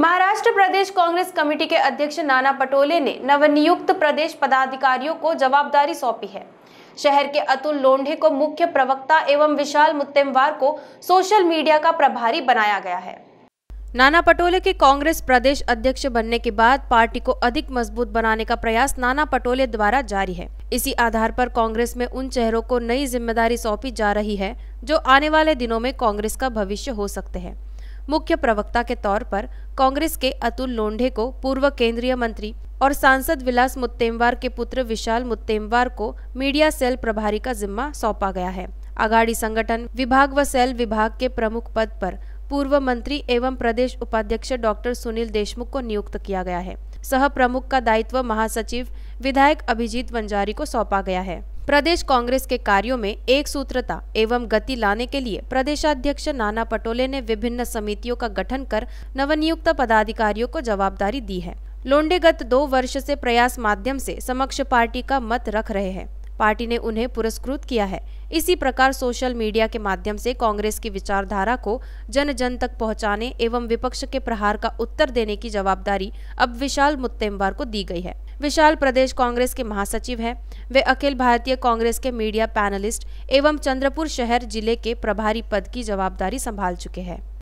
महाराष्ट्र प्रदेश Congress committee के अध्यक्ष नाना पटोले ने नवनियुक्त प्रदेश पदाधिकारियों को जवाबदारी सौंपी है शहर के अतुल लोंढे को मुख्य प्रवक्ता एवं विशाल मुत्तेमवार को सोशल मीडिया का प्रभारी बनाया गया है नाना पटोले के कांग्रेस प्रदेश अध्यक्ष बनने के बाद पार्टी को अधिक मजबूत बनाने का प्रयास नाना पटोले द्वारा जारी है इसी आधार पर कांग्रेस में उन चेहरों को नई जिम्मेदारी सौंपी जा रही है जो आने वाले दिनों में कांग्रेस का भविष्य हो सकते हैं मुख्य प्रवक्ता के तौर पर कांग्रेस के अतुल लोंढे को पूर्व केंद्रीय मंत्री और सांसद विलास मुत्तेमवार के पुत्र विशाल मुत्तेमवार को मीडिया सेल प्रभारी का जिम्मा सौंपा गया है अगाड़ी संगठन विभाग व सेल विभाग के प्रमुख पद पर पूर्व मंत्री एवं प्रदेश उपाध्यक्ष डॉक्टर सुनील देशमुख को नियुक्त किया गया है सह प्रमुख का दायित्व महासचिव विधायक अभिजीत वंजारी को सौंपा गया है प्रदेश कांग्रेस के कार्यों में एक सूत्रता एवं गति लाने के लिए प्रदेशाध्यक्ष नाना पटोले ने विभिन्न समितियों का गठन कर नवनियुक्त पदाधिकारियों को जवाबदारी दी है लोंडे गत दो वर्ष से प्रयास माध्यम से समक्ष पार्टी का मत रख रहे हैं पार्टी ने उन्हें पुरस्कृत किया है इसी प्रकार सोशल मीडिया के माध्यम से कांग्रेस की विचारधारा को जन जन तक पहुंचाने एवं विपक्ष के प्रहार का उत्तर देने की जवाबदारी अब विशाल मुत्तेम्बार को दी गई है विशाल प्रदेश कांग्रेस के महासचिव हैं वे अखिल भारतीय कांग्रेस के मीडिया पैनलिस्ट एवं चंद्रपुर शहर जिले के प्रभारी पद की जवाबदारी संभाल चुके हैं